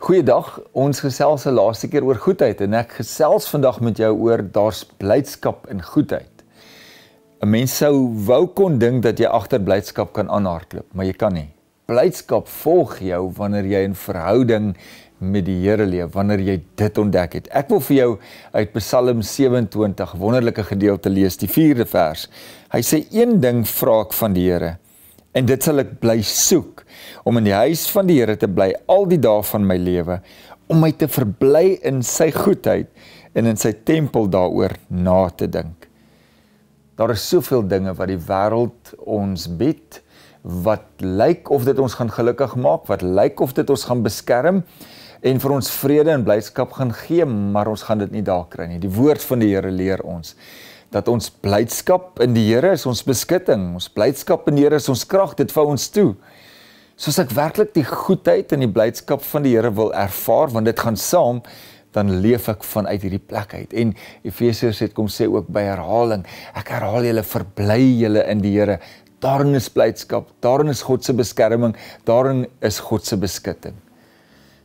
Goeiedag. Ons gesels die laaste keer oor goedheid en ek gesels vandag met jou oor daar's blydskap in goedheid. 'n Mens sou wou kon dink dat jy agter blydskap kan aanhardloop, maar jy kan nie. Blydskap volg jou wanneer jy in verhouding met die Here leef, wanneer jy dit ontdek het. Ek wil vir jou uit Psalm 27 wonderlike gedeelte lees, die 4de vers. Hy sê een ding vra ek van die Here en dit sal ek bly soek om in die huis van die Here te bly al die dae van my lewe om my te verbly in sy goedheid en in sy tempel daaroor na te dink. Daar is soveel dinge wat die wêreld ons bied wat lyk of dit ons gaan gelukkig maak, wat lyk of dit ons gaan beskerm en vir ons vrede en blydskap gaan gee, maar ons gaan dit nie daar kry nie. Die woord van die Here leer ons dat ons blydskap in die Here is ons beskutting. Ons blydskap in die Here is ons krag. Dit vou ons toe. Soos ek werklik die goedheid en die blydskap van die Here wil ervaar, want dit gaan saam, dan leef ek vanuit hierdie plek uit. En Efesiërs het kom sê ook by herhaling, ek herhaal julle verbly julle in die Here. Daarin is blydskap, daarin is God se beskerming, daarin is God se beskutting.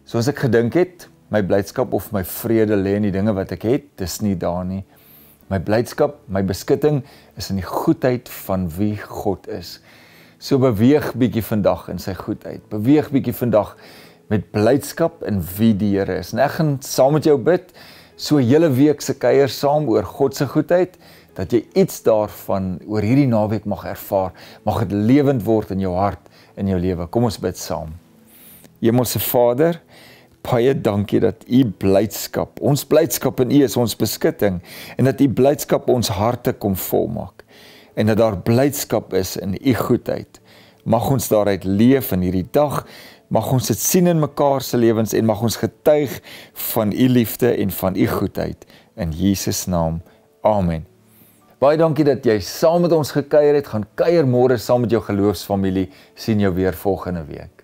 Soos ek gedink het, my blydskap of my vrede lê in die dinge wat ek het, dis nie daar nie. My blydskap, my beskutting is in die goedheid van wie God is. So beweeg bietjie vandag in sy goedheid. Beweeg bietjie vandag met blydskap in wie die Here is. En ek gaan saam met jou bid so 'n hele week se kuier saam oor God se goedheid dat jy iets daarvan oor hierdie naweek mag ervaar, mag dit lewend word in jou hart, in jou lewe. Kom ons bid saam. Hemelse Vader, baie dankie dat u blydskap, ons blydskap in u is ons beskutting en dat u blydskap ons harte kom volmaak en dat daar blydskap is in u goedheid. Mag ons daaruit leef in hierdie dag. Mag ons dit sien in mekaar se lewens en mag ons getuig van u liefde en van u goedheid in Jesus naam. Amen. Baie dankie dat jy saam met ons gekuier het. Gaan kuier môre saam met jou geloofsfamilie. Sien jou weer volgende week.